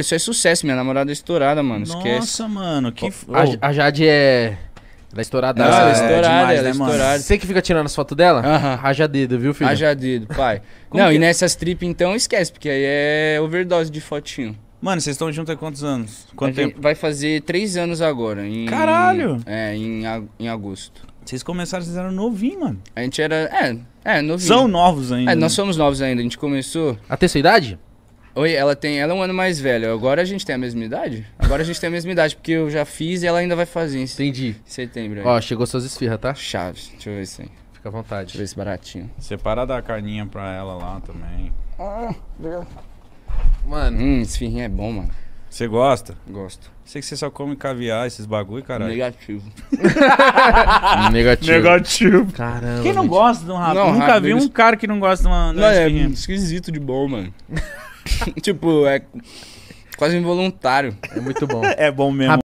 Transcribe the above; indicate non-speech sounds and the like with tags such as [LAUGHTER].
isso é sucesso, minha namorada é estourada, mano. Nossa, esquece. mano, que. F... A, a Jade é. Ela é estourada. ela é estourada, demais, ela é né, né é estourada. Você que fica tirando as fotos dela? Aham. Uh -huh. dedo, viu, filho? Raja pai. [LAUGHS] Não, que... e é? nessas tripes, então esquece, porque aí é overdose de fotinho. Mano, vocês estão juntos há quantos anos? Quanto a tempo? Vai fazer três anos agora. Em... Caralho! É, em, em agosto. Vocês começaram, vocês eram novinhos, mano. A gente era. É, é, novinho. São novos ainda. É, nós né? somos novos ainda. A gente começou. A sua idade? Oi, ela tem. Ela é um ano mais velha. Agora a gente tem a mesma idade? Agora a gente tem a mesma idade, porque eu já fiz e ela ainda vai fazer isso. Entendi. setembro. Ó, chegou suas esfirras, tá? Chaves. Deixa eu ver isso aí. Fica à vontade. Deixa eu ver esse baratinho. Separa da carninha pra ela lá também. Ah, obrigado. Mano. Hum, esfirrinha é bom, mano. Você gosta? Gosto. Sei que você só come caviar, esses bagulho, caralho. Negativo. [LAUGHS] Negativo. Negativo. Caramba. Quem não gente. gosta de um rabo? Nunca vi um cara que não gosta de uma. Não, é esfirrinha. esquisito de bom, mano. [LAUGHS] tipo, é quase involuntário. É muito bom. É bom mesmo.